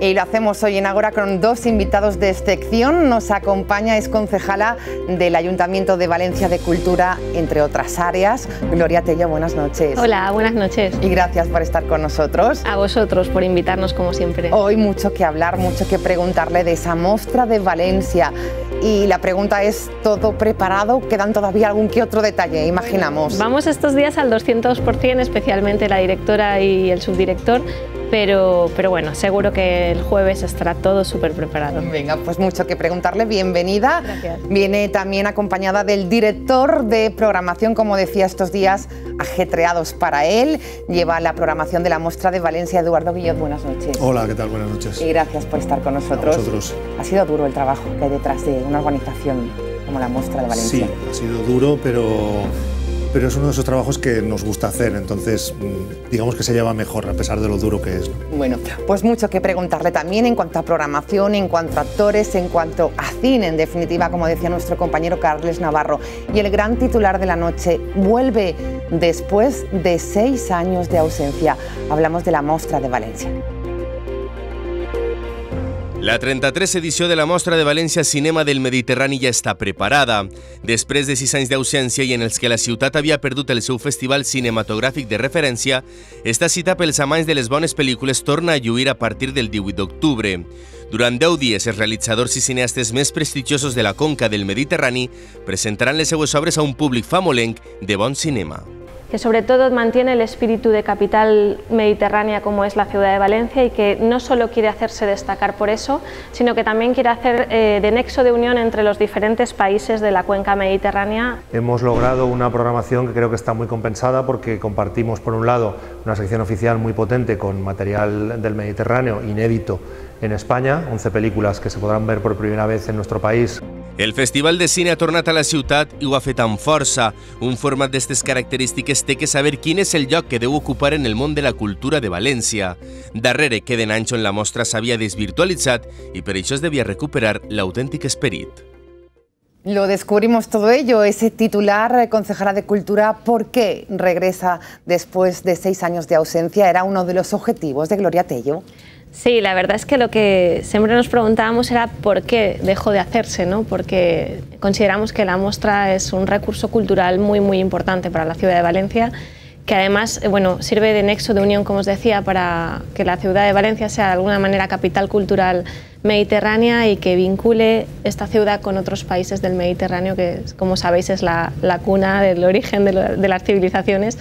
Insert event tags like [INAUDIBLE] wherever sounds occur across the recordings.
y lo hacemos hoy en Agora con dos invitados de excepción. Nos acompaña, es concejala del Ayuntamiento de Valencia de Cultura, entre otras áreas. Gloria Tello, buenas noches. Hola, buenas noches. Y gracias por estar con nosotros. A vosotros por invitarnos como siempre. Hoy mucho que hablar, mucho que preguntarle de esa mostra de Valencia. Y la pregunta es, ¿todo preparado? ¿Quedan todavía algún que otro detalle? Imaginamos. vamos estos días al 200%, especialmente la directora y el subdirector pero, pero bueno, seguro que el jueves estará todo súper preparado. Venga, pues mucho que preguntarle, bienvenida. Gracias. Viene también acompañada del director de programación, como decía estos días, ajetreados para él. Lleva la programación de la muestra de Valencia, Eduardo Guillot, buenas noches. Hola, ¿qué tal? Buenas noches. Y gracias por estar con nosotros. vosotros. Ha sido duro el trabajo que hay detrás de una organización como la muestra de Valencia. Sí, ha sido duro, pero pero es uno de esos trabajos que nos gusta hacer, entonces mm, digamos que se lleva mejor a pesar de lo duro que es. Bueno, pues mucho que preguntarle también en cuanto a programación, en cuanto a actores, en cuanto a cine, en definitiva, como decía nuestro compañero Carles Navarro. Y el gran titular de la noche vuelve después de seis años de ausencia. Hablamos de la Mostra de Valencia. La 33 edició de la Mostra de València Cinema del Mediterrani ja està preparada. Després de sis anys d'ausència i en els que la ciutat havia perdut el seu festival cinematogràfic de referència, esta cita pels amants de les bones pel·lícules torna a lluir a partir del 18 d'octubre. Durant 10 dies, els realitzadors i cineastes més prestigiosos de la conca del Mediterrani presentaran les seues obres a un públic famolenc de bon cinema. que sobre todo mantiene el espíritu de capital mediterránea como es la ciudad de Valencia y que no solo quiere hacerse destacar por eso, sino que también quiere hacer eh, de nexo de unión entre los diferentes países de la cuenca mediterránea. Hemos logrado una programación que creo que está muy compensada porque compartimos por un lado una sección oficial muy potente con material del Mediterráneo inédito en España, 11 películas que se podrán ver por primera vez en nuestro país. El Festival de Cine ha tornat a la ciutat y ho ha fet amb força. Un format estas características té que saber quién es el lloc que deu ocupar en el món de la cultura de Valencia. Darrere queden Nancho en la mostra s'havia desvirtualitzat i per això es devia recuperar l'autèntic spirit Lo descubrimos todo ello. Ese titular, eh, concejala de Cultura, ¿por qué regresa después de seis años de ausencia? Era uno de los objetivos de Gloria Tello. Sí, la verdad es que lo que siempre nos preguntábamos era por qué dejó de hacerse, ¿no? porque consideramos que la muestra es un recurso cultural muy, muy importante para la ciudad de Valencia, que además eh, sirve de nexo de unión, como os decía, para que la ciudad de Valencia sea de alguna manera capital cultural mediterránea y que vincule esta ciudad con otros países del Mediterráneo, que como sabéis es la, cuna del origen de las civilizaciones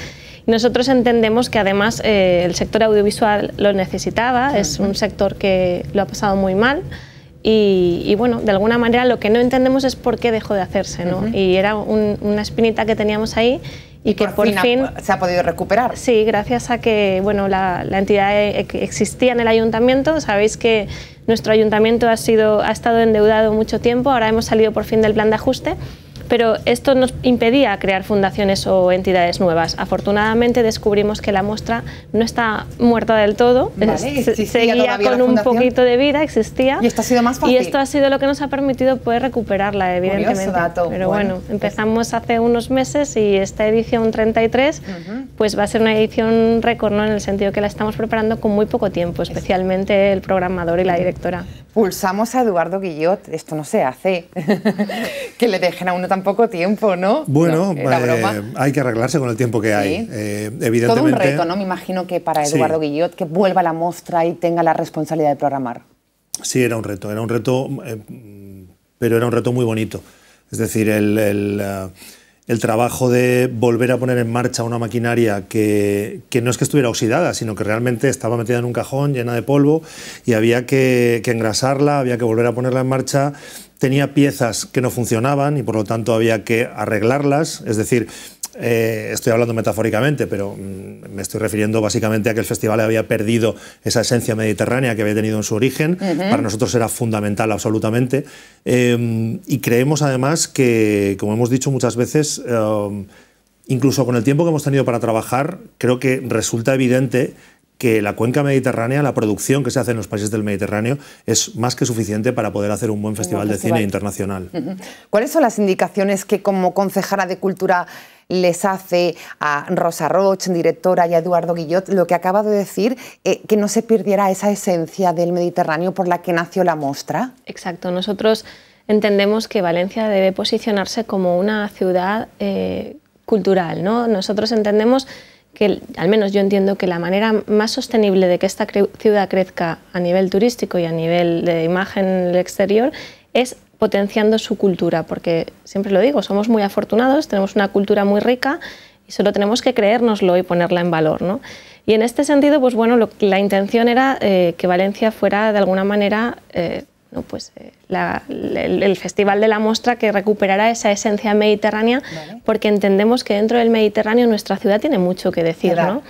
nosotros entendemos que además eh, el sector audiovisual lo necesitaba, es un sector que lo ha pasado muy mal. Y, bueno, de alguna manera lo que no entendemos es por qué dejó de hacerse, ¿no? Y era una espinita que teníamos ahí y, que por fin, se ha podido recuperar. Sí, gracias a que bueno la, la entidad e, e, existía en el ayuntamiento. Sabéis que nuestro ayuntamiento ha sido ha estado endeudado mucho tiempo. Ahora hemos salido por fin del plan de ajuste pero esto nos impedía crear fundaciones o entidades nuevas. Afortunadamente descubrimos que la muestra no está muerta del todo, seguía con un poquito de vida, existía. Y esto ha sido más fácil. Y esto ha sido lo que nos ha permitido poder recuperarla, evidentemente. Pero bueno, empezamos hace unos meses y esta edición 33 pues va a ser una edición récord, ¿no? En el sentido que la estamos preparando con muy poco tiempo, especialmente el programador y la directora. Pulsamos a Eduardo Guillot, esto no se hace, [LAUGHS] que le dejen a uno también poco tiempo, ¿no? Bueno, eh, hay que arreglarse con el tiempo que hay. Eh, evidentemente. Todo un reto, ¿no? Me imagino que para Eduardo Guillot, que vuelva a la mostra y tenga la responsabilidad de programar. Sí, era un reto, era un reto, eh, pero era un reto muy bonito. Es decir, eh, el, trabajo de volver a poner en marcha una maquinaria que, no es que estuviera oxidada, sino que realmente estaba metida en un cajón llena de polvo y había que, que engrasarla, había que volver a ponerla en marcha tenía piezas que no funcionaban y por lo tanto había que arreglarlas, es decir, eh, estoy hablando metafóricamente, pero mm, me estoy refiriendo básicamente a que el festival había perdido esa esencia mediterránea que había tenido en su origen. Para nosotros era fundamental, absolutamente. Em, y creemos además que, como hemos dicho muchas veces, em, incluso con el tiempo que hemos tenido para trabajar, creo que resulta evidente que la cuenca mediterránea, la producción que se hace en los países del Mediterráneo, es más que suficiente para poder hacer un buen festival, de cine internacional. ¿Cuáles son las indicaciones que como concejala de cultura les hace a Rosa Roch, directora, y a Eduardo Guillot, lo que acaba de decir, eh, que no se perdiera esa esencia del Mediterráneo por la que nació la muestra? Exacto, nosotros entendemos que Valencia debe posicionarse como una ciudad eh, cultural, ¿no? Nosotros entendemos que al menos yo entiendo que la manera más sostenible de que esta ciudad crezca a nivel turístico y a nivel de imagen exterior es potenciando su cultura, porque siempre lo digo, somos muy afortunados, tenemos una cultura muy rica y solo tenemos que creérnoslo y ponerla en valor. Y en este sentido, pues bueno, la intención era eh, que Valencia fuera de alguna manera... Eh, ¿no? pues, eh, el, Festival de la Mostra que recuperará esa esencia mediterránea porque entendemos que dentro del Mediterráneo nuestra ciudad tiene mucho que decir ¿no?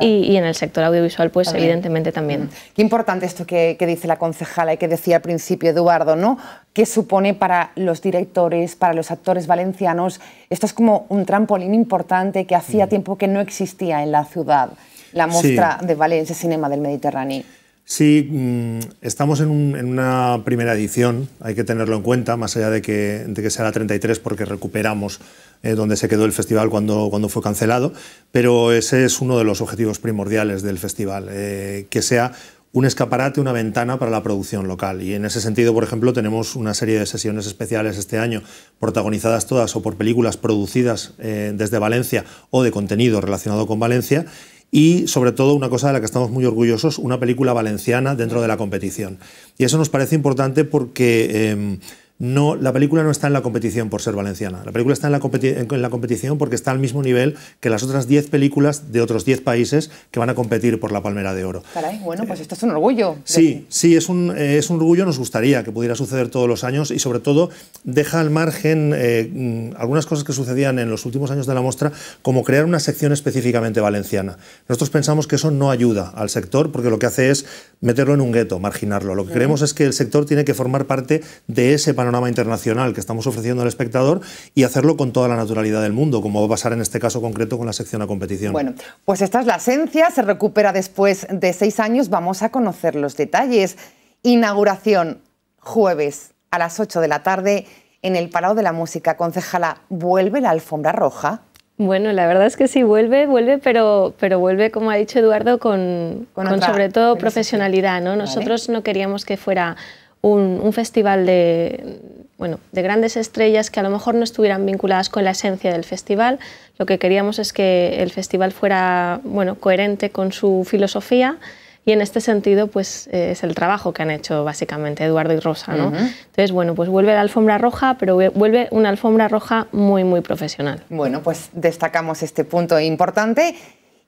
y, en el sector audiovisual pues evidentemente también. Mm. Qué importante esto que, dice la concejala y que decía al principio Eduardo, ¿no? ¿Qué supone para los directores, para los actores valencianos? Esto es como un trampolín importante que hacía mm. tiempo que no existía en la ciudad, la Mostra de Valencia Cinema del Mediterráneo. Sí, mm, estamos en, una primera edición, hay que tenerlo en cuenta, más allá de que, sea la 33, porque recuperamos eh, donde se quedó el festival cuando, fue cancelado, pero ese es uno de los objetivos primordiales del festival, eh, que sea un escaparate, una ventana para la producción local. Y en ese sentido, por ejemplo, tenemos una serie de sesiones especiales este año, protagonizadas todas o por películas producidas eh, desde Valencia o de contenido relacionado con Valencia y sobre todo una cosa de la que estamos muy orgullosos, una película valenciana dentro de la competición. Y eso nos parece importante porque... Em, no, la película no está en la competición por ser valenciana. La película está en la, en la competición porque está al mismo nivel que las otras 10 películas de otros 10 países que van a competir por la Palmera de Oro. Caray, bueno, pues eh, esto es un orgullo. Sí, sí, es un, eh, es un orgullo, nos gustaría que pudiera suceder todos los años y sobre todo deja al margen eh, mm, algunas cosas que sucedían en los últimos años de la muestra, como crear una sección específicamente valenciana. Nosotros pensamos que eso no ayuda al sector porque lo que hace es meterlo en un gueto, marginarlo. Lo que creemos es que el sector tiene que formar parte de ese panorama panorama internacional que estamos ofreciendo al espectador y hacerlo con toda la naturalidad del mundo, como va a pasar en este caso concreto con la sección a competición. Bueno, pues esta es la esencia, se recupera después de seis años, vamos a conocer los detalles. Inauguración jueves a las 8 de la tarde en el Palau de la Música. Concejala, ¿vuelve la alfombra roja? Bueno, la verdad es que sí, vuelve, vuelve, pero, pero vuelve, como ha dicho Eduardo, con, sobre todo profesionalidad. ¿no? Nosotros no queríamos que fuera un, festival de, bueno, de grandes estrellas que a lo mejor no estuvieran vinculadas con la esencia del festival. Lo que queríamos es que el festival fuera bueno, coherente con su filosofía y en este sentido pues eh, es el trabajo que han hecho básicamente Eduardo y Rosa. ¿no? Entonces, bueno, pues vuelve la alfombra roja, pero vuelve una alfombra roja muy, muy profesional. Bueno, pues destacamos este punto importante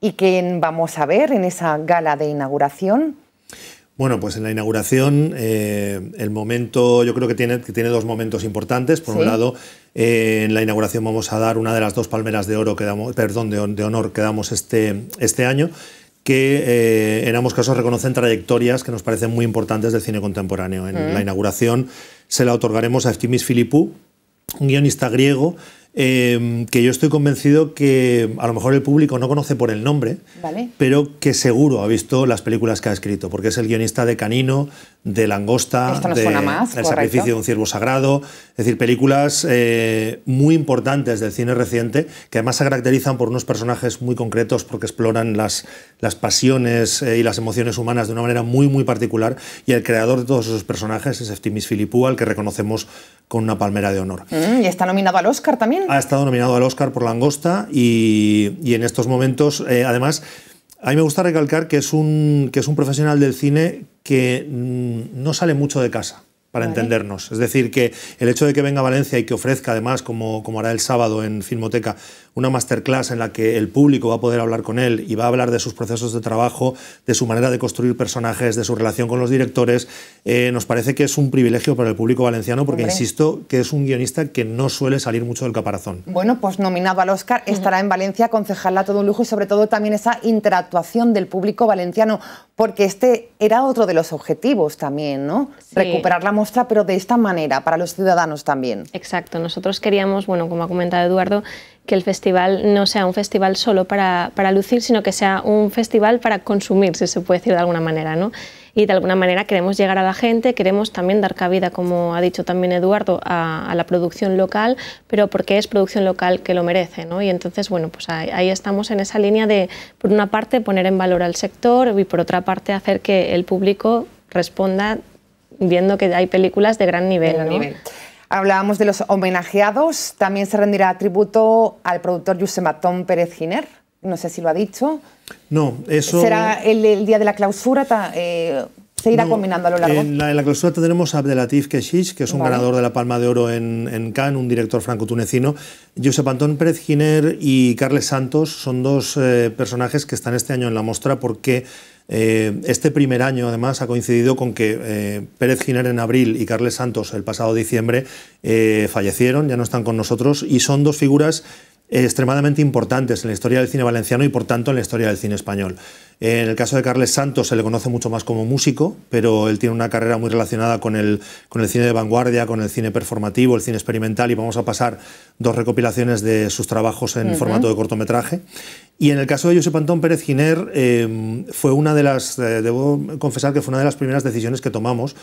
y que vamos a ver en esa gala de inauguración. Bueno, pues en la inauguración, eh, el momento, yo creo que tiene, que tiene dos momentos importantes. Por un lado, eh, en la inauguración vamos a dar una de las dos palmeras de oro que damos, perdón, de, honor que damos este, este año, que eh, en ambos casos reconocen trayectorias que nos parecen muy importantes del cine contemporáneo. En mm. la inauguración se la otorgaremos a Eftimis Filipou, un guionista griego Em, que yo estoy convencido que a lo mejor el público no conoce por el nombre, pero que seguro ha visto las películas que ha escrito, porque es el guionista de Canino, de Langosta, El sacrificio de un ciervo sagrado, es decir, películas eh, muy importantes del cine reciente, que además se caracterizan por unos personajes muy concretos, porque exploran las, las pasiones eh, y las emociones humanas de una manera muy, muy particular, y el creador de todos esos personajes es Eftimis Filipú, al que reconocemos con una palmera de honor. Mm, y está nominado al Oscar también. Ha estado nominado al Oscar por Langosta y, en estos momentos, eh, además, a mí me gusta recalcar que es un, que es un profesional del cine que mm, no sale mucho de casa para entendernos. Es decir, que el hecho de que venga a Valencia y que ofrezca, además, como, como hará el sábado en Filmoteca, una masterclass en la que el público va a poder hablar con él y va a hablar de sus procesos de trabajo, de su manera de construir personajes, de su relación con los directores. Eh, nos parece que es un privilegio para el público valenciano porque insisto que es un guionista que no suele salir mucho del caparazón. Bueno, pues nominado al Oscar, estará en Valencia, concejala todo un lujo y sobre todo también esa interactuación del público valenciano, porque este era otro de los objetivos también, ¿no? Recuperar la muestra, pero de esta manera, para los ciudadanos también. Exacto, nosotros queríamos, bueno, como ha comentado Eduardo, que el festival no sea un festival solo para, lucir, sino que sea un festival para consumir, si se puede decir de alguna manera. ¿no? Y de alguna manera queremos llegar a la gente, queremos también dar cabida, como ha dicho también Eduardo, a, la producción local, pero porque es producción local que lo merece. ¿no? Y entonces, bueno, pues ahí, estamos en esa línea de, por una parte, poner en valor al sector y por otra parte, hacer que el público responda viendo que hay películas de gran nivel. Hablábamos de los homenajeados. También se rendirá tributo al productor Josep Matón Pérez Giner. No sé si lo ha dicho. No, eso. ¿Será el, día de la clausura? Eh, ¿Se irá combinando a lo largo? En la, clausura tenemos a Abdelatif Keshish, que es un ganador de la Palma de Oro en, Cannes, un director franco-tunecino. Josep Antón Pérez Giner y Carles Santos son dos eh, personajes que están este año en la mostra porque eh, este primer año, además, ha coincidido con que eh, Pérez Giner en abril y Carles Santos el pasado diciembre eh, fallecieron, ya no están con nosotros, y son dos figuras extremadamente importantes en la historia del cine valenciano y por tanto en la historia del cine español. En el caso de Carles Santos se le conoce mucho más como músico, pero él tiene una carrera muy relacionada con el, con el cine de vanguardia, con el cine performativo, el cine experimental y vamos a pasar dos recopilaciones de sus trabajos en formato de cortometraje. Y en el caso de Josep Antón Pérez Giner eh, fue una de las, eh, debo confesar que fue una de las primeras decisiones que tomamos,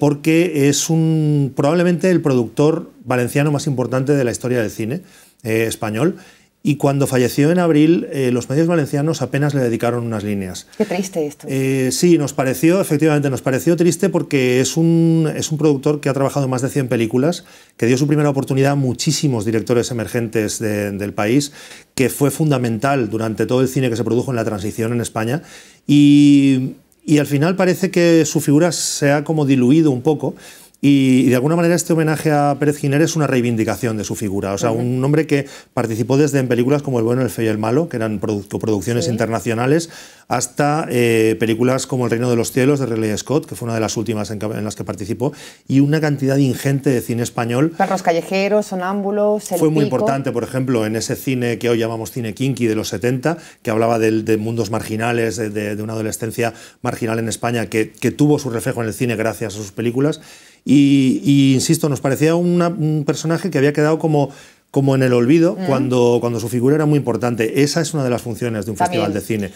porque es un, probablemente el productor valenciano más importante de la historia del cine. Eh, español. Y cuando falleció en abril, eh, los medios valencianos apenas le dedicaron unas líneas. Qué triste esto. Eh, sí, nos pareció, efectivamente, nos pareció triste porque es un, es un productor que ha trabajado en más de 100 películas, que dio su primera oportunidad a muchísimos directores emergentes del país, que fue fundamental durante todo el cine que se produjo en la transición en España. Y, y al final parece que su figura se ha como diluido un poco. Y de alguna manera este homenaje a Pérez Giner es una reivindicación de su figura. O sea, un hombre que participó desde en películas como El bueno, el feo y el malo, que eran producto, producciones internacionales, hasta eh, películas como El reino de los cielos de Ridley Scott, que fue una de las últimas en, las que participó, y una cantidad ingente de cine español. Perros callejeros, sonámbulos, el Fue muy importante, por ejemplo, en ese cine que hoy llamamos cine kinky de los 70, que hablaba de, mundos marginales, de, una adolescencia marginal en España, que, que tuvo su reflejo en el cine gracias a sus películas. Y, insisto, nos parecía un personaje que había quedado como como en el olvido, cuando, cuando su figura era muy importante. Esa es una de las funciones de un festival de cine.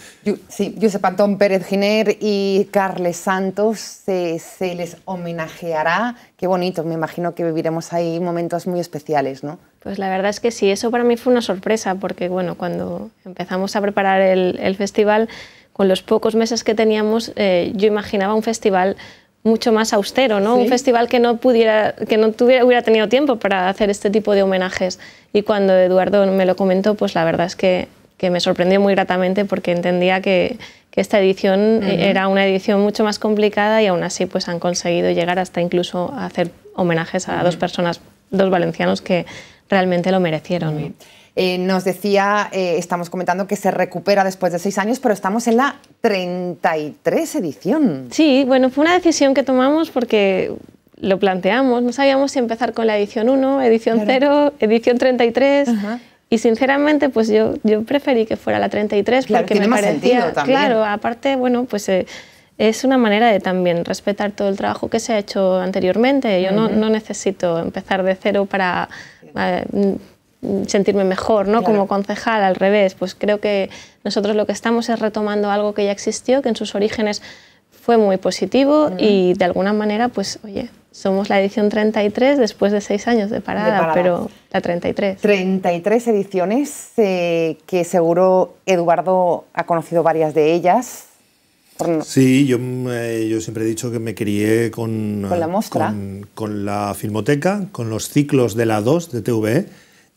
sí, Josep Antón Pérez Giner y Carles Santos se, se, les homenajeará. Qué bonito, me imagino que viviremos ahí momentos muy especiales, ¿no? Pues la verdad es que sí, eso para mí fue una sorpresa, porque bueno, cuando empezamos a preparar el, festival, con los pocos meses que teníamos, eh, yo imaginaba un festival mucho más austero, ¿no? Un festival que no pudiera, que no hubiera tenido tiempo para hacer este tipo de homenajes. Y cuando Eduardo me lo comentó, pues la verdad es que, me sorprendió muy gratamente porque entendía que, esta edición era una edición mucho más complicada y aún así pues han conseguido llegar hasta incluso a hacer homenajes a dos personas, dos valencianos que realmente lo merecieron. Eh, nos decía, eh, estamos comentando que se recupera después de seis años, pero estamos en la 33 edición. Sí, bueno, fue una decisión que tomamos porque lo planteamos, no sabíamos si empezar con la edición 1, edición 0, edición 33. Y sinceramente, pues yo, yo preferí que fuera la 33 claro, porque me parecía, claro, aparte, bueno, pues eh, es una manera de también respetar todo el trabajo que se ha hecho anteriormente. Yo no, necesito empezar de cero para sentirme mejor, ¿no? Como concejal, al revés, pues creo que nosotros lo que estamos es retomando algo que ya existió, que en sus orígenes fue muy positivo y de alguna manera, pues, oye, somos la edición 33 después de seis años de parada, pero la 33. 33 ediciones eh, que seguro Eduardo ha conocido varias de ellas. Sí, yo, eh, yo siempre he dicho que me crié con, la Con, con, la filmoteca, con los ciclos de la 2 de TVE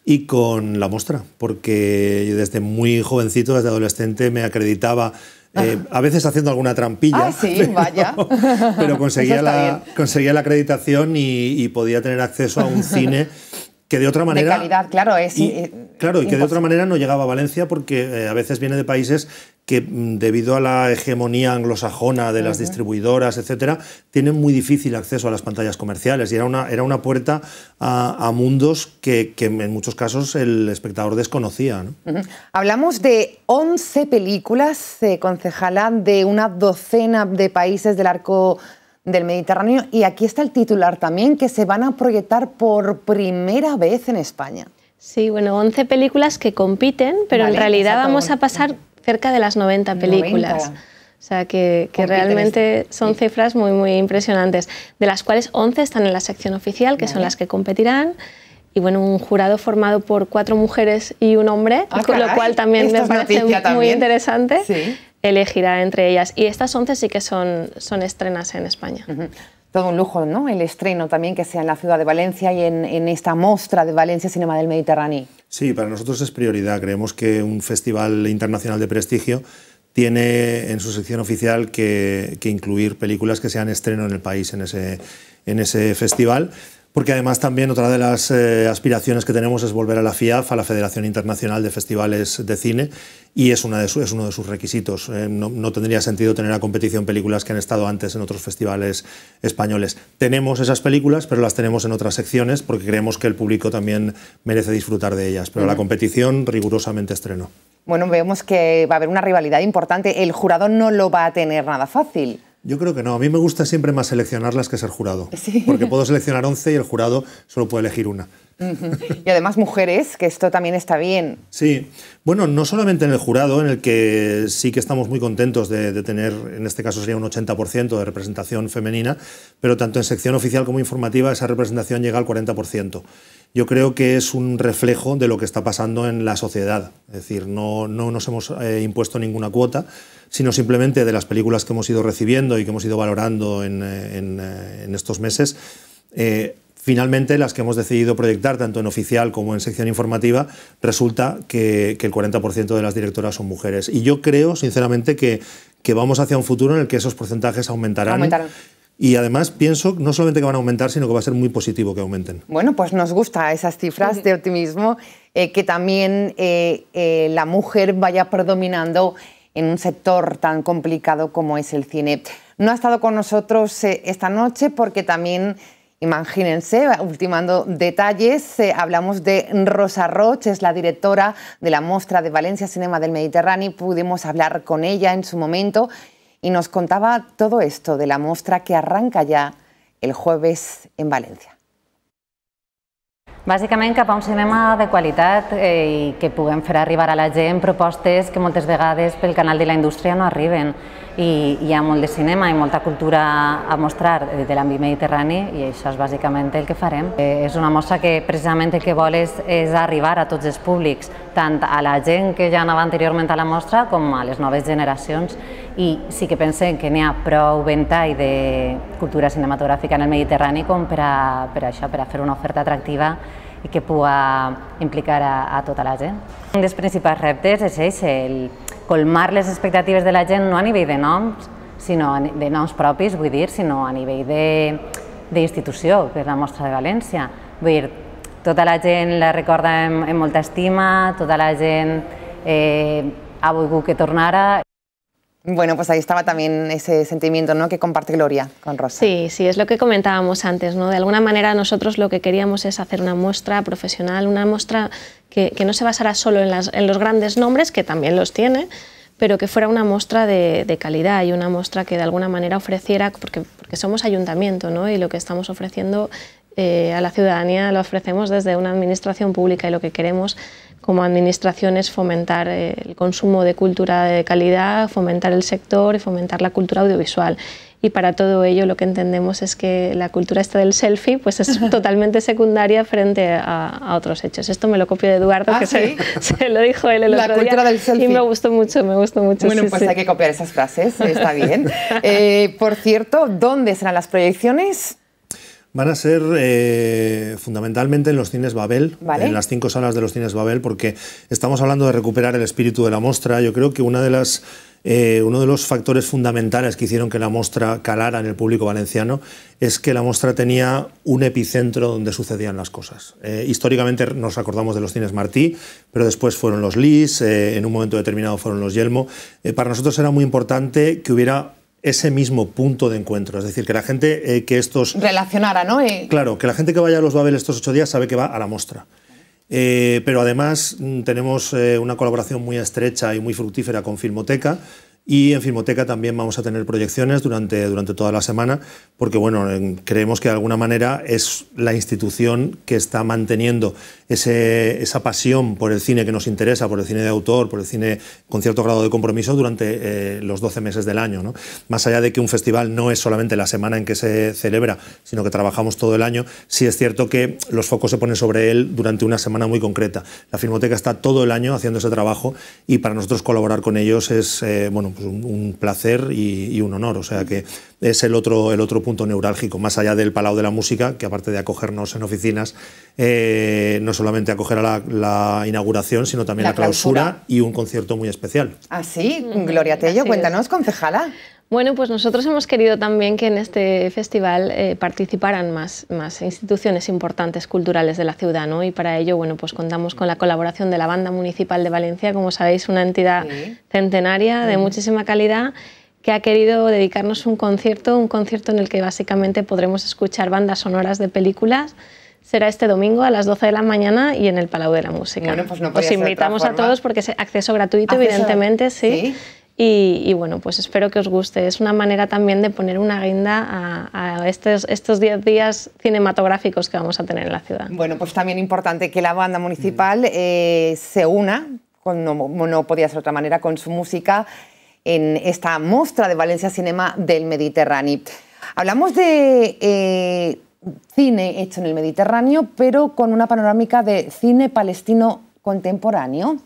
y con la muestra, porque desde muy jovencito, desde adolescente, me acreditaba eh, a veces haciendo alguna trampilla. Ah, sí, pero, vaya. [LAUGHS] Pero conseguía, la, conseguía la acreditación y, podía tener acceso a un [LAUGHS] cine que de otra manera. De calidad, claro, es. claro, y que de otra manera no llegaba a Valencia porque eh, a veces viene de países que mm, debido a la hegemonía anglosajona de las distribuidoras, etcétera, tienen muy difícil acceso a las pantallas comerciales y era una, era una puerta a, mundos que, en muchos casos el espectador desconocía. Hablamos de 11 películas, eh, concejala, de una docena de países del arco del Mediterráneo y aquí está el titular también, que se van a proyectar por primera vez en España. Sí, bueno, 11 películas que compiten, pero en realidad vamos a pasar cerca de las 90 películas. O sea, que, que realmente son cifras muy, muy impresionantes, de las cuales 11 están en la sección oficial, que son las que competirán. Y bueno, un jurado formado por cuatro mujeres y un hombre, ah, con lo cual también me parece muy interesante, elegirá entre ellas. Y estas 11 sí que son, son estrenas en España todo un lujo, ¿no? El estreno también que sea en la ciudad de Valencia y en, esta mostra de Valencia Cinema del Mediterráneo. Sí, para nosotros es prioridad. Creemos que un festival internacional de prestigio tiene en su sección oficial que, incluir películas que sean estreno en el país en ese, en ese festival porque además también otra de las eh, aspiraciones que tenemos es volver a la FIAF, a la Federación Internacional de Festivales de Cine, y es, uno de sus requisitos. Eh, no, tendría sentido tener a competición películas que han estado antes en otros festivales españoles. Tenemos esas películas, pero las tenemos en otras secciones porque creemos que el público también merece disfrutar de ellas, pero la competición rigurosamente estreno. Bueno, vemos que va a haber una rivalidad importante. El jurado no lo va a tener nada fácil. Yo creo que no. A mí me gusta siempre más seleccionarlas que ser jurado. Porque puedo seleccionar 11 y el jurado solo puede elegir una. Y además mujeres, que esto también está bien. Sí, bueno, no solamente en el jurado, en el que sí que estamos muy contentos de, tener, en este caso sería un 80% de representación femenina, pero tanto en sección oficial como informativa esa representación llega al 40%. Yo creo que es un reflejo de lo que está pasando en la sociedad, es decir, no, no nos hemos eh, impuesto ninguna cuota sino simplemente de las películas que hemos ido recibiendo y que hemos ido valorando en, eh, eh, estos meses. Eh, finalmente, las que hemos decidido proyectar, tanto en oficial como en sección informativa, resulta que, el 40% de las directoras son mujeres. Y yo creo, sinceramente, que, que, vamos hacia un futuro en el que esos porcentajes aumentarán. Y además pienso no solamente que van a aumentar, sino que va a ser muy positivo que aumenten. Bueno, pues nos gusta esas cifras de optimismo, que también la mujer vaya predominando en un sector tan complicado como es el cine. No ha estado con nosotros eh, esta noche porque también, imagínense, ultimando detalles, eh, hablamos de Rosa Roche, es la directora de la Mostra de Valencia Cinema del Mediterráneo, pudimos hablar con ella en su momento y nos contaba todo esto de la mostra que arranca ya el jueves en Valencia. Bàsicament cap a un cinema de qualitat eh, i que puguem fer arribar a la gent propostes que moltes vegades pel canal de la indústria no arriben i hi ha molt de cinema i molta cultura a mostrar de l'àmbit mediterrani i això és bàsicament el que farem. Eh, és una mostra que precisament el que vol és, és arribar a tots els públics, tant a la gent que ja anava anteriorment a la mostra com a les noves generacions i sí que pensem que n'hi ha prou ventall de cultura cinematogràfica en el Mediterrani com per a, per a això, per a fer una oferta atractiva i que pugui implicar a, a tota la gent. Un dels principals reptes és això, el colmar les expectatives de la gent no a nivell de noms, sinó de noms propis, vull dir, sinó a nivell d'institució, que és la Mostra de València. Vull dir, tota la gent la recorda amb, amb molta estima, tota la gent eh, ha volgut que tornara. Bueno, pues ahí estaba también ese sentimiento ¿no? que comparte Gloria con Rosa. Sí, sí, es lo que comentábamos antes. ¿no? De alguna manera nosotros lo que queríamos es hacer una muestra profesional, una muestra que, no se basara solo en, los grandes nombres, que también los tiene, pero que fuera una muestra de, calidad y una muestra que de alguna manera ofreciera, porque, porque somos ayuntamiento ¿no? y lo que estamos ofreciendo eh, a la ciudadanía lo ofrecemos desde una administración pública y lo que queremos como administraciones fomentar el consumo de cultura de calidad, fomentar el sector y fomentar la cultura audiovisual. Y para todo ello lo que entendemos es que la cultura esta del selfie pues es [LAUGHS] totalmente secundaria frente a, otros hechos. Esto me lo copió de Eduardo, ah, que [LAUGHS] se, lo dijo él el la otro cultura día, del selfie. Y me gustó mucho, me gustó mucho. Bueno, pues hay que copiar esas frases, está bien. [LAUGHS] Eh, por cierto, ¿dónde serán las proyecciones? Van a ser eh, fundamentalmente en los cines Babel, en las cinco salas de los cines Babel, porque estamos hablando de recuperar el espíritu de la muestra. Yo creo que una de las eh, uno de los factores fundamentales que hicieron que la muestra calara en el público valenciano es que la muestra tenía un epicentro donde sucedían las cosas. Eh, históricamente nos acordamos de los cines Martí, pero después fueron los Lis, en un momento determinado fueron los Yelmo. para nosotros era muy importante que hubiera ese mismo punto de encuentro. Es decir, que la gente eh, que estos... Relacionara, ¿no? Eh, claro, que la gente que vaya a los Babel estos ocho días sabe que va a la muestra. Eh, pero además mm, tenemos una colaboración muy estrecha y muy fructífera con Filmoteca, y en Filmoteca también vamos a tener proyecciones durante, durante toda la semana, porque bueno, creemos que de alguna manera es la institución que está manteniendo ese, esa pasión por el cine que nos interesa, por el cine de autor, por el cine con cierto grado de compromiso durante eh, los 12 meses del año. ¿no? Más allá de que un festival no es solamente la semana en que se celebra, sino que trabajamos todo el año, sí es cierto que los focos se ponen sobre él durante una semana muy concreta. La Filmoteca está todo el año haciendo ese trabajo y para nosotros colaborar con ellos es, eh, bueno, un placer y, un honor. O sea que es el otro, el otro punto neurálgico, más allá del Palau de la Música, que aparte de acogernos en oficinas, eh, no solamente acoger la, la, inauguración, sino también la, clausura. y un concierto muy especial. Ah, sí, Gloria Tello, cuéntanos, concejala. Bueno, pues nosotros hemos querido también que en este festival eh, participaran más, más instituciones importantes culturales de la ciudad, ¿no? Y para ello, bueno, pues contamos con la colaboración de la Banda Municipal de Valencia, como sabéis, una entidad centenaria de mm. muchísima calidad que ha querido dedicarnos un concierto, un concierto en el que básicamente podremos escuchar bandas sonoras de películas. Será este domingo a las 12 de la mañana y en el Palau de la Música. Bueno, pues no Os invitamos a todos porque es acceso gratuito, evidentemente, sí. ¿Sí? Y, bueno, pues espero que os guste. Es una manera también de poner una guinda a, estos 10 días cinematográficos que vamos a tener en la ciudad. Bueno, pues también importante que la banda municipal eh, se una, como no podía ser de otra manera, con su música en esta muestra de Valencia Cinema del Mediterráneo. Hablamos de eh, cine hecho en el Mediterráneo, pero con una panorámica de cine palestino contemporáneo.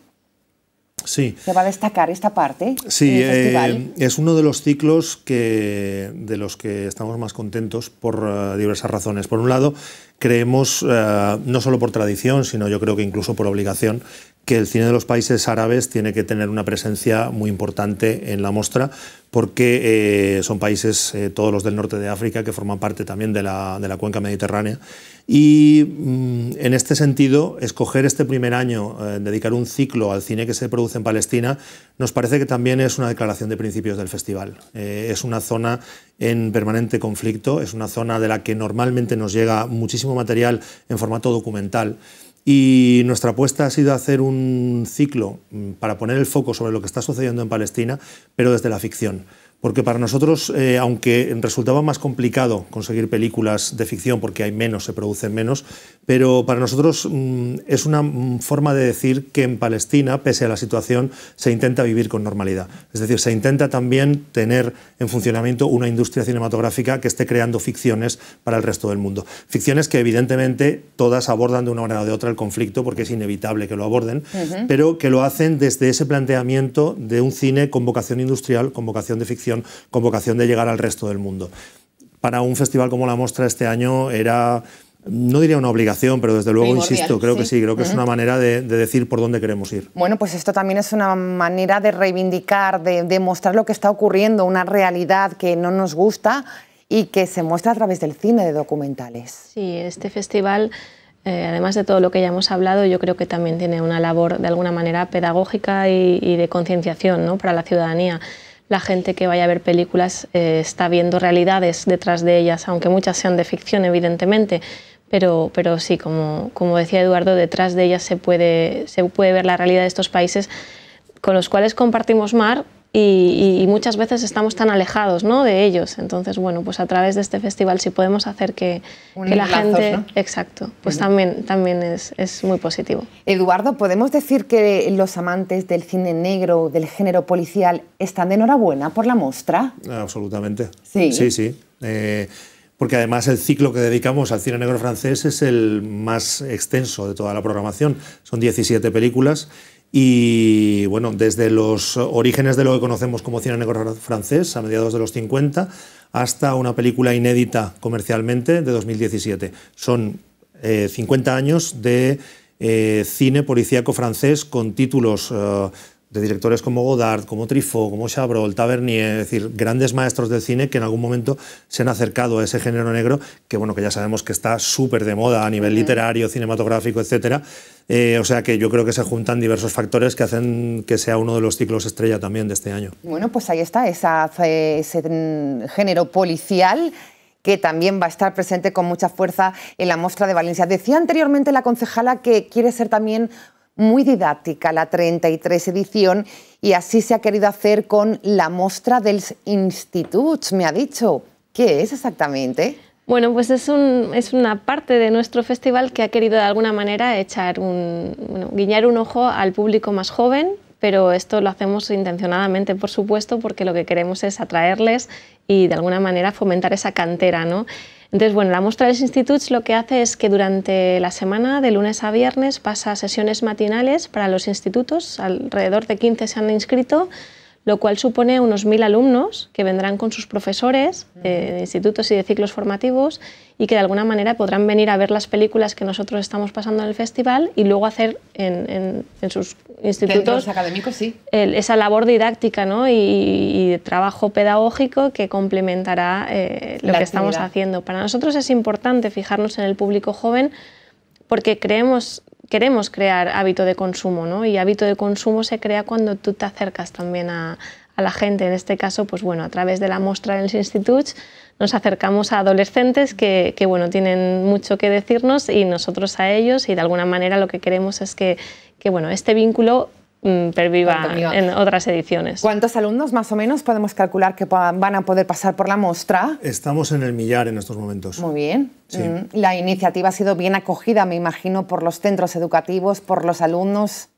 Sí. ¿Se va a destacar esta parte? Sí, eh, es uno de los ciclos que, de los que estamos más contentos por eh, diversas razones. Por un lado, creemos, eh, no solo por tradición, sino yo creo que incluso por obligación, que el cine de los países árabes tiene que tener una presencia muy importante en la muestra porque eh, son países, eh, todos los del norte de África, que forman parte también de la, cuenca mediterránea. Y mm, en este sentido, escoger este primer año, eh, dedicar un ciclo al cine que se produce en Palestina, nos parece que también es una declaración de principios del festival. es una zona en permanente conflicto, es una zona de la que normalmente nos llega muchísimo material en formato documental. Y nuestra apuesta ha sido hacer un ciclo mm, para poner el foco sobre lo que está sucediendo en Palestina, pero desde la ficción porque para nosotros, eh, aunque resultaba más complicado conseguir películas de ficción, porque hay menos, se producen menos, pero para nosotros mm, es una mm, forma de decir que en Palestina, pese a la situación, se intenta vivir con normalidad. Es decir, se intenta también tener en funcionamiento una industria cinematográfica que esté creando ficciones para el resto del mundo. Ficciones que evidentemente todas abordan de una manera o de otra el conflicto, porque es inevitable que lo aborden, pero que lo hacen desde ese planteamiento de un cine con vocación industrial, con vocación de ficción con vocación de llegar al resto del mundo. Para un festival como la Mostra este año era no diría una obligación, pero desde luego, insisto, creo que sí, creo que es una manera de, decir por dónde queremos ir. Bueno, pues esto también es una manera de reivindicar, de, mostrar lo que está ocurriendo, una realidad que no nos gusta y que se muestra a través del cine, de documentales. Sí, este festival, eh, además de todo lo que ya hemos hablado, yo creo que también tiene una labor de alguna manera pedagógica y, y de concienciación ¿no? para la ciudadanía la gente que vaya a ver películas eh, está viendo realidades detrás de ellas, aunque muchas sean de ficción, evidentemente. Pero, pero sí, como, como decía Eduardo, detrás de ellas se puede, se puede ver la realidad de estos países con los cuales compartimos mar, y, muchas veces estamos tan alejados ¿no? de ellos. Entonces, bueno, pues a través de este festival si podemos hacer que, la gente... Exacto, pues también, también es, muy positivo. Eduardo, ¿podemos decir que los amantes del cine negro, del género policial, están de enhorabuena por la muestra? Absolutamente. Sí, sí. Eh, porque además el ciclo que dedicamos al cine negro francés es el más extenso de toda la programación. Son 17 películas y bueno, desde los orígenes de lo que conocemos como cine negro francés, a mediados de los 50, hasta una película inédita comercialmente de 2017. Son 50 eh, años de eh, cine policíaco francés con títulos eh, de directores como Godard, como Trifo, como Chabrol, Tavernier, es decir, grandes maestros del cine que en algún momento se han acercado a ese género negro, que bueno, que ya sabemos que está súper de moda a nivel literario, cinematográfico, etcétera. Eh, o sea que yo creo que se juntan diversos factores que hacen que sea uno de los ciclos estrella también de este año. Bueno, pues ahí está, ese género policial que también va a estar presente con mucha fuerza en la muestra de Valencia. Decía anteriormente la concejala que quiere ser también muy didáctica, la 33 edición, y así se ha querido hacer con la Mostra del Instituts, me ha dicho. ¿Qué es exactamente? Bueno, pues es, es, una parte de nuestro festival que ha querido de alguna manera echar un, guiñar un ojo al público más joven, pero esto lo hacemos intencionadamente, por supuesto, porque lo que queremos es atraerles y de alguna manera fomentar esa cantera, ¿no? Entonces, bueno, la muestra de los institutos lo que hace es que durante la semana, de lunes a viernes, pasa sesiones matinales para los institutos, alrededor de 15 se han inscrito, lo cual supone unos mil alumnos que vendrán con sus profesores de, institutos y de ciclos formativos y que de alguna manera podrán venir a ver las películas que nosotros estamos pasando en el festival y luego hacer en, sus institutos académicos, sí. esa labor didáctica ¿no? y, trabajo pedagógico que complementará eh, lo que estamos haciendo. Para nosotros es importante fijarnos en el público joven porque creemos queremos crear hábito de consumo, ¿no? Y hábito de consumo se crea cuando tú te acercas también a, la gente. En este caso, pues bueno, a través de la muestra del Institut, nos acercamos a adolescentes que, bueno, tienen mucho que decirnos y nosotros a ellos y de alguna manera lo que queremos es que, bueno, este vínculo Mm, perviva en otras ediciones. ¿Cuántos alumnos más o menos podemos calcular que van a poder pasar por la muestra? Estamos en el millar en estos momentos. Muy bien. Mm, la iniciativa ha sido bien acogida, me imagino, por los centros educativos, por los alumnos.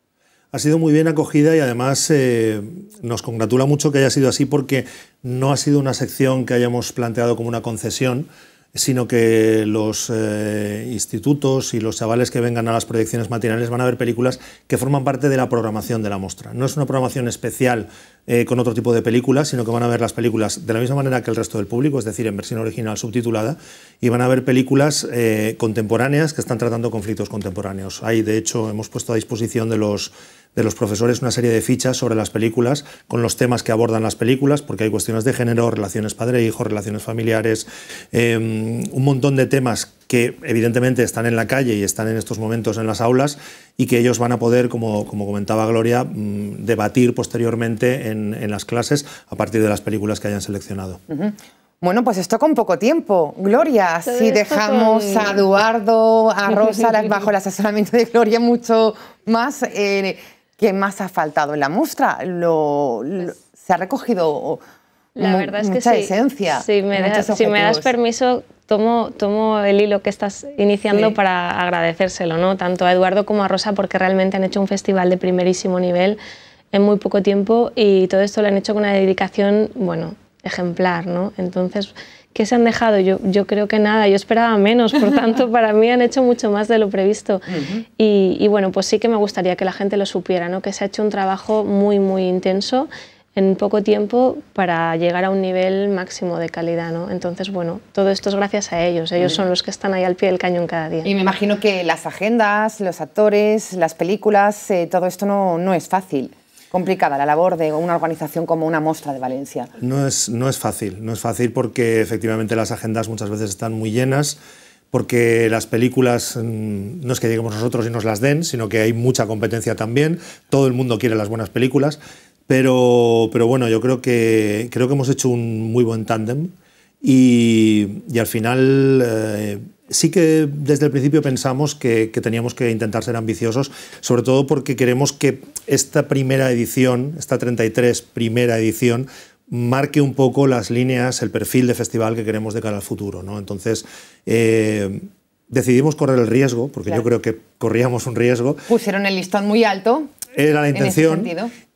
Ha sido muy bien acogida y además eh, nos congratula mucho que haya sido así porque no ha sido una sección que hayamos planteado como una concesión, sino que los eh, institutos y los chavales que vengan a las proyecciones matinales van a ver películas que forman parte de la programación de la muestra. No es una programación especial eh, con otro tipo de películas, sino que van a ver las películas de la misma manera que el resto del público, es decir, en versión original subtitulada, y van a ver películas eh, contemporáneas que están tratando conflictos contemporáneos. Ahí, de hecho, hemos puesto a disposición de los de los profesores una serie de fichas sobre las películas, con los temas que abordan las películas, porque hay cuestiones de género, relaciones padre-hijo, relaciones familiares, em, un montón de temas que evidentemente están en la calle y están en estos momentos en las aulas y que ellos van a poder, como, como comentaba Gloria, mm, debatir posteriormente en, las clases a partir de las películas que hayan seleccionado. Bueno, pues esto con poco tiempo. Gloria, si dejamos a Eduardo, a [LAUGHS] Rosa bajo el asesoramiento de Gloria mucho más, eh, ¿Qué más ha faltado en la muestra? Lo, pues ¿Se ha recogido la mucha esencia? si me das permiso, Tomo, tomo, el hilo que estás iniciando para agradecérselo, ¿no? tanto a Eduardo como a Rosa, porque realmente han hecho un festival de primerísimo nivel en muy poco tiempo y todo esto lo han hecho con una dedicación, bueno, ejemplar. ¿no? Entonces, ¿Qué se han dejado? Yo, yo creo que nada, yo esperaba menos, por [LAUGHS] tanto, para mí han hecho mucho más de lo previsto. y, bueno, pues sí que me gustaría que la gente lo supiera, ¿no? que se ha hecho un trabajo muy, muy intenso en poco tiempo para llegar a un nivel máximo de calidad. Entonces, bueno, todo esto es gracias a ellos. Ellos mm. son los que están ahí al pie del cañón cada día. Y me imagino que las agendas, los actores, las películas, eh, todo esto no, no es fácil complicada la labor de una organización como una Mostra de Valencia. No es, no es fácil, no es fácil porque efectivamente las agendas muchas veces están muy llenas, porque las películas mm, no es que lleguemos nosotros y nos las den, sino que hay mucha competencia también, todo el mundo quiere las buenas películas, pero, pero bueno, yo creo que, creo que hemos hecho un muy buen tándem y, al final... Eh, sí que desde el principio pensamos que, teníamos que intentar ser ambiciosos, sobre todo porque queremos que esta primera edición, esta 33 primera edición, marque un poco las líneas, el perfil de festival que queremos de cara al futuro. ¿no? Entonces, eh, decidimos correr el riesgo, porque yo creo que corríamos un riesgo. Pusieron el listón muy alto. Era la intención.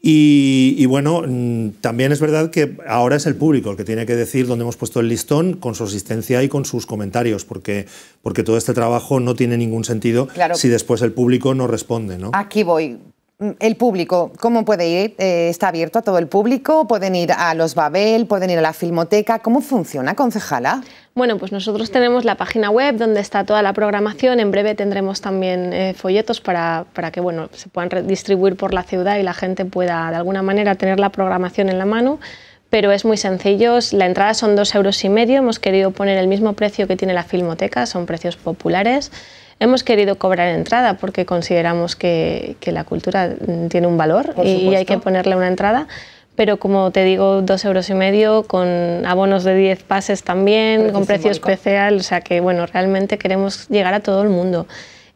Y, bueno, mm, también es verdad que ahora es el público el que tiene que decir dónde hemos puesto el listón con su asistencia y con sus comentarios, porque, porque todo este trabajo no tiene ningún sentido si después el público no responde. Aquí voy. Mm, el público, ¿cómo puede ir? Eh, ¿Está abierto a todo el público? ¿Pueden ir a los Babel? ¿Pueden ir a la Filmoteca? ¿Cómo funciona, concejala? Bueno, pues nosotros tenemos la página web donde está toda la programación. En breve tendremos también eh, folletos para, que bueno, se puedan distribuir por la ciudad y la gente pueda de alguna manera tener la programación en la mano. Pero es muy sencillo. La entrada son dos euros y medio. Hemos querido poner el mismo precio que tiene la filmoteca, son precios populares. Hemos querido cobrar entrada porque consideramos que, la cultura mm, tiene un valor y hay que ponerle una entrada pero como te digo, dos euros y medio, con abonos de 10 pases también, con precio especial, o sea que bueno, realmente queremos llegar a todo el mundo.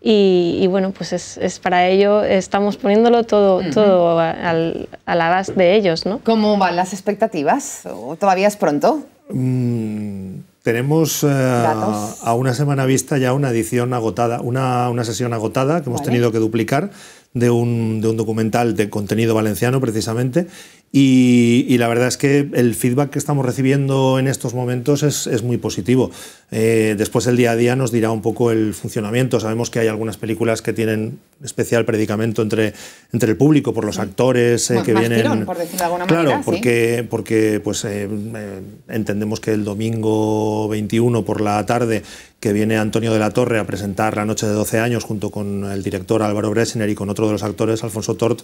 Y, bueno, pues es, para ello, estamos poniéndolo todo, todo a la base de ellos, ¿no? ¿Cómo van las expectativas? ¿Todavía es pronto? Mm, tenemos eh, a una semana vista ya una edición agotada, una, una sesión agotada que hemos tenido que duplicar de un, de un documental de contenido valenciano precisamente y, la verdad es que el feedback que estamos recibiendo en estos momentos es, muy positivo. Eh, después el día a día nos dirá un poco el funcionamiento. Sabemos que hay algunas películas que tienen especial predicamento entre, entre el público por los actores eh, que vienen. por decirlo de alguna claro, manera, porque, porque pues, eh, entendemos que el domingo 21 por la tarde que viene Antonio de la Torre a presentar La Noche de 12 años junto con el director Álvaro Bresner y con otro de los actores, Alfonso Tort,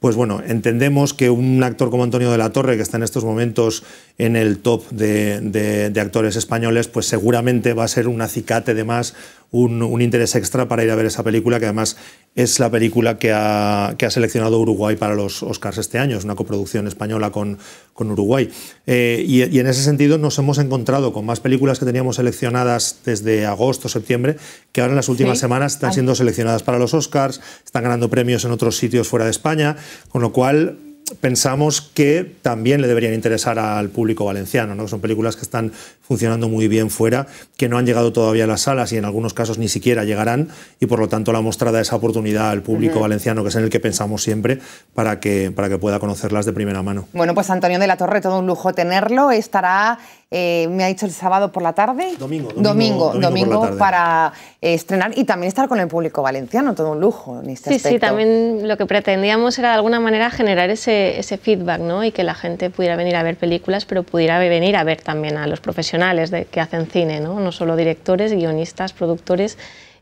pues bueno, entendemos que un actor como Antonio de la Torre, que está en estos momentos en el top de, actores españoles, pues seguramente va a ser un acicate de más, un, interés extra para ir a ver esa película, que además es la película que ha, seleccionado Uruguay para los Oscars este año, es una coproducción española con, con Uruguay. Eh, y, en ese sentido nos hemos encontrado con más películas que teníamos seleccionadas desde agosto, septiembre, que ahora en las últimas semanas están siendo seleccionadas para los Oscars, están ganando premios en otros sitios fuera de España, con lo cual pensamos que también le deberían interesar al público valenciano. ¿no? Son películas que están funcionando muy bien fuera, que no han llegado todavía a las salas y en algunos casos ni siquiera llegarán, y por lo tanto la mostrada esa oportunidad al público valenciano, que es en el que pensamos siempre, para que, para que pueda conocerlas de primera mano. Bueno, pues Antonio de la Torre, todo un lujo tenerlo. Estará eh, me ha dicho el sábado por la tarde. Domingo, domingo, domingo, para eh, estrenar y también estar con el público valenciano, todo un lujo este sí, Sí, también lo que pretendíamos era de alguna manera generar ese, feedback, Y que la gente pudiera venir a ver películas, pero pudiera venir a ver también a los profesionales de, que hacen cine, ¿no? No solo directores, guionistas, productores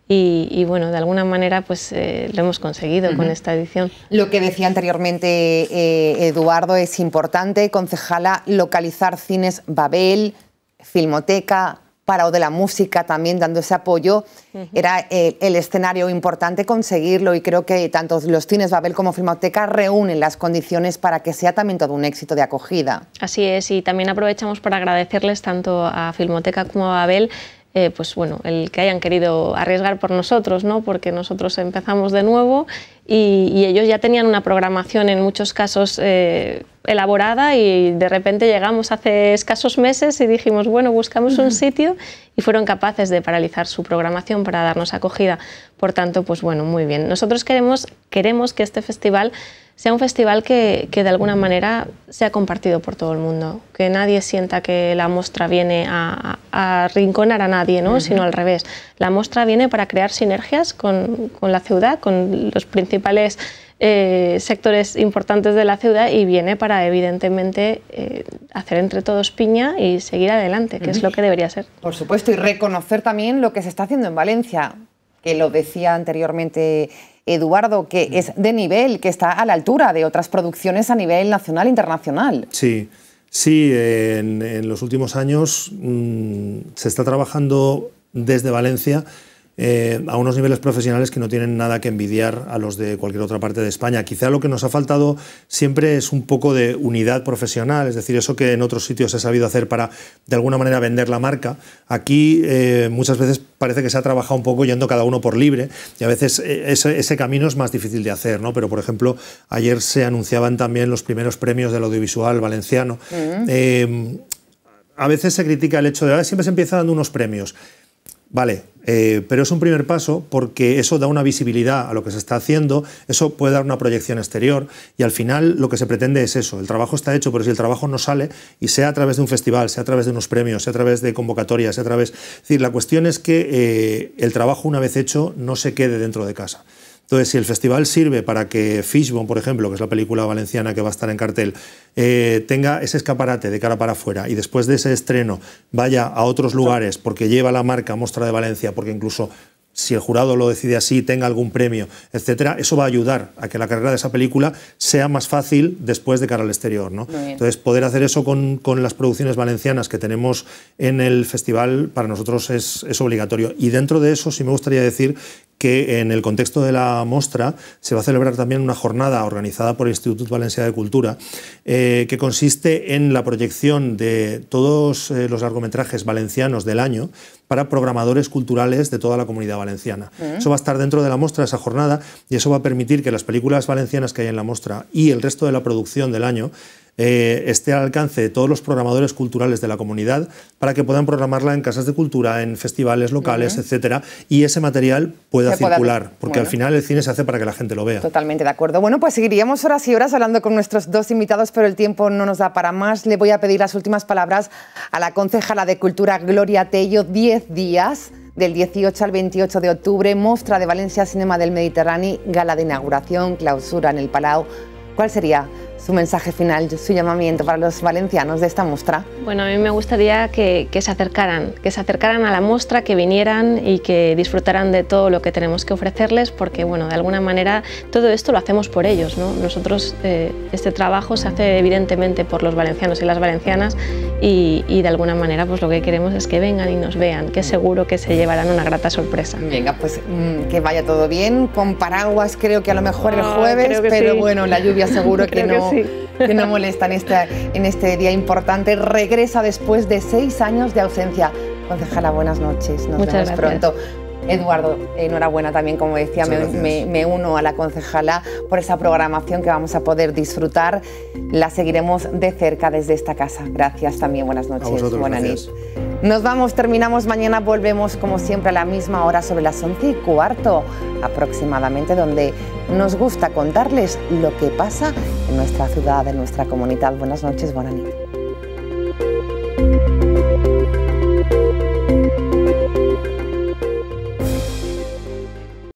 y, bueno, de alguna manera pues eh, lo hemos conseguido con esta edición. Lo que decía anteriormente eh, Eduardo es importante, concejala, localizar cines Babel, Filmoteca, o de la Música también dando ese apoyo. Era eh, el escenario importante conseguirlo y creo que tanto los cines Babel como Filmoteca reúnen las condiciones para que sea también todo un éxito de acogida. Así es, y también aprovechamos para agradecerles tanto a Filmoteca como a Babel eh, pues bueno, el que hayan querido arriesgar por nosotros, ¿no? porque nosotros empezamos de nuevo y, ellos ya tenían una programación en muchos casos eh, elaborada y de repente llegamos hace escasos meses y dijimos, bueno, buscamos un sitio y fueron capaces de paralizar su programación para darnos acogida. Por tanto, pues bueno, muy bien. Nosotros queremos, queremos que este festival sea un festival que, de alguna manera sea compartido por todo el mundo, que nadie sienta que la muestra viene a, rinconar a nadie, ¿no? sino al revés. La muestra viene para crear sinergias con, la ciudad, con los principales eh, sectores importantes de la ciudad y viene para, evidentemente, eh, hacer entre todos piña y seguir adelante, que es lo que debería ser. Por supuesto, y reconocer también lo que se está haciendo en Valencia, que lo decía anteriormente. Eduardo, que es de nivel, que está a la altura de otras producciones a nivel nacional e internacional. Sí, sí, en, los últimos años mm, se está trabajando desde Valencia eh, a unos niveles profesionales que no tienen nada que envidiar a los de cualquier otra parte de España. Quizá lo que nos ha faltado siempre es un poco de unidad profesional, es decir, eso que en otros sitios se ha sabido hacer para de alguna manera vender la marca. Aquí eh, muchas veces parece que se ha trabajado un poco yendo cada uno por libre y a veces eh, ese, camino es más difícil de hacer, ¿no? Pero por ejemplo, ayer se anunciaban también los primeros premios del audiovisual valenciano. Mm. Em, a veces se critica el hecho de, que ah, siempre se empieza dando unos premios. Vale, eh, pero es un primer paso porque eso da una visibilidad a lo que se está haciendo, eso puede dar una proyección exterior y al final lo que se pretende es eso. El trabajo está hecho, pero si el trabajo no sale, y sea a través de un festival, sea a través de unos premios, sea a través de convocatorias, sea a través... Es decir, la cuestión es que eh, el trabajo una vez hecho no se quede dentro de casa. Entonces, si el festival sirve para que Fishbone, por ejemplo, que es la película valenciana que va a estar en cartel, eh, tenga ese escaparate de cara para afuera y después de ese estreno vaya a otros lugares porque lleva la marca Mostra de Valencia, porque incluso si el jurado lo decide así, tenga algún premio, etcétera, eso va a ayudar a que la carrera de esa película sea más fácil después de cara al exterior. Entonces, poder hacer eso con, las producciones valencianas que tenemos en el festival para nosotros es, obligatorio. Y dentro de eso, sí me gustaría decir que en el contexto de la muestra se va a celebrar también una jornada organizada por el Instituto Valenciano de Cultura, eh, que consiste en la proyección de todos eh, los largometrajes valencianos del año para programadores culturales de toda la comunidad valenciana. Mm. Eso va a estar dentro de la muestra, esa jornada, y eso va a permitir que las películas valencianas que hay en la muestra y el resto de la producción del año eh, esté al alcance de todos los programadores culturales de la comunidad para que puedan programarla en casas de cultura, en festivales locales, etcétera, y ese material pueda circular, porque al final el cine se hace para que la gente lo vea. Totalmente de acuerdo. Bueno, pues seguiríamos horas y horas hablando con nuestros dos invitados, pero el tiempo no nos da para más. Le voy a pedir las últimas palabras a la concejala de Cultura Gloria Tello, 10 días del 18 al 28 de octubre, Mostra de Valencia Cinema del Mediterráneo, gala de inauguración, clausura en el Palau. ¿Cuál sería su mensaje final, su llamamiento para los valencianos de esta muestra? Bueno, a mí me gustaría que, se acercaran, que se acercaran a la muestra, que vinieran y que disfrutaran de todo lo que tenemos que ofrecerles, porque bueno, de alguna manera todo esto lo hacemos por ellos, ¿no? Nosotros eh, este trabajo se hace evidentemente por los valencianos y las valencianas y, de alguna manera pues lo que queremos es que vengan y nos vean, que seguro que se llevarán una grata sorpresa. Venga, pues mm, que vaya todo bien, con paraguas creo que a lo mejor el ah, jueves, pero bueno, la lluvia seguro [LAUGHS] que no. [LAUGHS] que no molesta en este, en este día importante. Regresa después de seis años de ausencia. Concejala, buenas noches. Nos vemos pronto. Eduardo, enhorabuena también, como decía, me, uno a la concejala por esa programación que vamos a poder disfrutar. La seguiremos de cerca desde esta casa. Gracias también, buenas noches. Nos vamos, terminamos mañana, volvemos como siempre a la misma hora sobre las 11 y cuarto aproximadamente, donde nos gusta contarles lo que pasa en nuestra ciudad, en nuestra comunidad. Buenas noches, buenas noches.